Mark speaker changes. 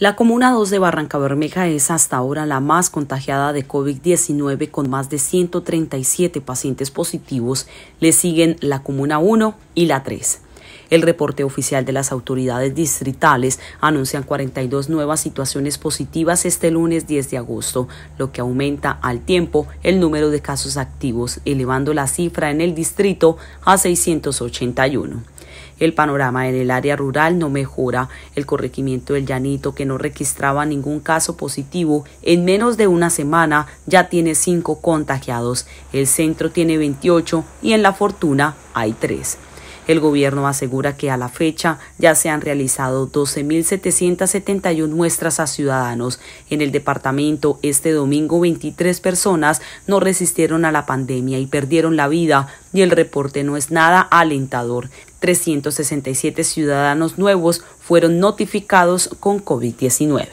Speaker 1: La Comuna 2 de Barranca Bermeja es hasta ahora la más contagiada de COVID-19 con más de 137 pacientes positivos. Le siguen la Comuna 1 y la 3. El reporte oficial de las autoridades distritales anuncian 42 nuevas situaciones positivas este lunes 10 de agosto, lo que aumenta al tiempo el número de casos activos, elevando la cifra en el distrito a 681. El panorama en el área rural no mejora. El corregimiento del Llanito, que no registraba ningún caso positivo en menos de una semana, ya tiene cinco contagiados. El centro tiene 28 y en La Fortuna hay tres. El gobierno asegura que a la fecha ya se han realizado 12.771 muestras a ciudadanos. En el departamento, este domingo 23 personas no resistieron a la pandemia y perdieron la vida y el reporte no es nada alentador. 367 ciudadanos nuevos fueron notificados con COVID-19.